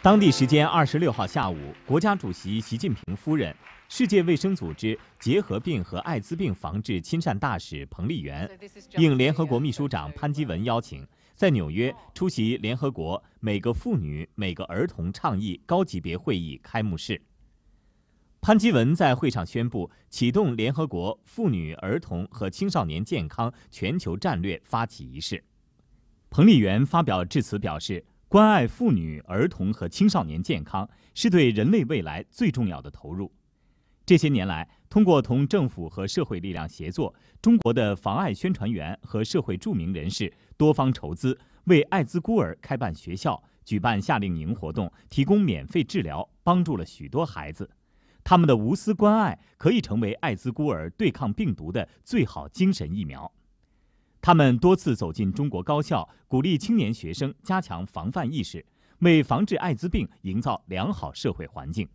当地时间二十六号下午，国家主席习近平夫人、世界卫生组织结核病和艾滋病防治亲善大使彭丽媛应联合国秘书长潘基文邀请，在纽约出席联合国“每个妇女、每个儿童”倡议高级别会议开幕式。潘基文在会上宣布启动联合国妇女、儿童和青少年健康全球战略发起仪式。彭丽媛发表致辞表示。关爱妇女、儿童和青少年健康，是对人类未来最重要的投入。这些年来，通过同政府和社会力量协作，中国的防艾宣传员和社会著名人士多方筹资，为艾滋孤儿开办学校、举办夏令营活动、提供免费治疗，帮助了许多孩子。他们的无私关爱可以成为艾滋孤儿对抗病毒的最好精神疫苗。他们多次走进中国高校，鼓励青年学生加强防范意识，为防治艾滋病营造良好社会环境。